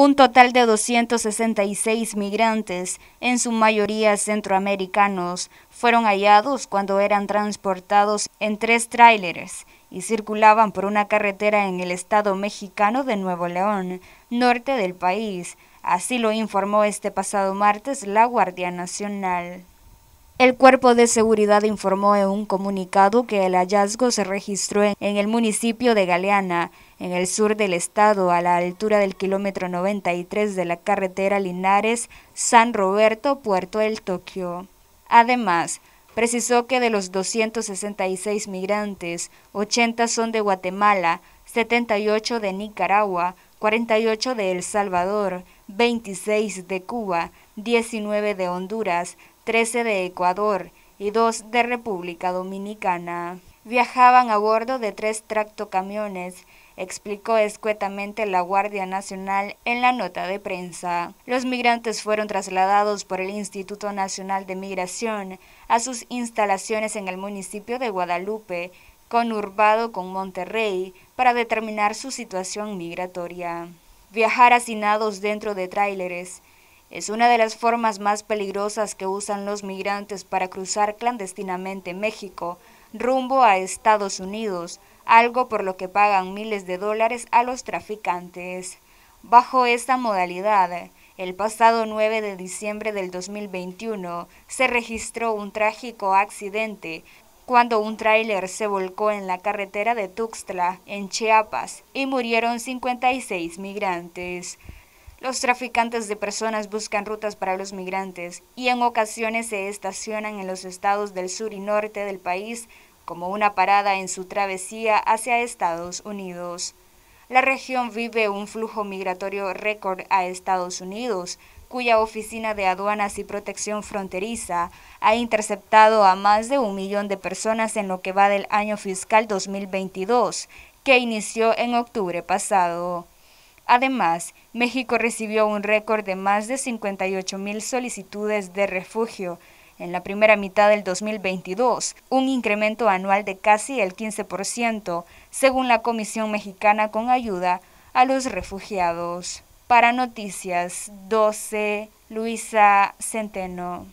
Un total de 266 migrantes, en su mayoría centroamericanos, fueron hallados cuando eran transportados en tres tráileres y circulaban por una carretera en el estado mexicano de Nuevo León, norte del país. Así lo informó este pasado martes la Guardia Nacional. El cuerpo de seguridad informó en un comunicado que el hallazgo se registró en el municipio de Galeana, en el sur del estado, a la altura del kilómetro 93 de la carretera Linares-San Roberto, Puerto del Tokio. Además, precisó que de los 266 migrantes, 80 son de Guatemala, 78 de Nicaragua, 48 de El Salvador, 26 de Cuba, 19 de Honduras, 13 de Ecuador y 2 de República Dominicana. Viajaban a bordo de tres tractocamiones, explicó escuetamente la Guardia Nacional en la nota de prensa. Los migrantes fueron trasladados por el Instituto Nacional de Migración a sus instalaciones en el municipio de Guadalupe, conurbado con Monterrey, para determinar su situación migratoria. Viajar hacinados dentro de tráileres es una de las formas más peligrosas que usan los migrantes para cruzar clandestinamente México rumbo a Estados Unidos, algo por lo que pagan miles de dólares a los traficantes. Bajo esta modalidad, el pasado 9 de diciembre del 2021 se registró un trágico accidente cuando un tráiler se volcó en la carretera de Tuxtla, en Chiapas, y murieron 56 migrantes. Los traficantes de personas buscan rutas para los migrantes y en ocasiones se estacionan en los estados del sur y norte del país como una parada en su travesía hacia Estados Unidos. La región vive un flujo migratorio récord a Estados Unidos, cuya Oficina de Aduanas y Protección Fronteriza ha interceptado a más de un millón de personas en lo que va del año fiscal 2022, que inició en octubre pasado. Además, México recibió un récord de más de 58 mil solicitudes de refugio en la primera mitad del 2022, un incremento anual de casi el 15%, según la Comisión Mexicana con ayuda a los refugiados. Para Noticias 12, Luisa Centeno.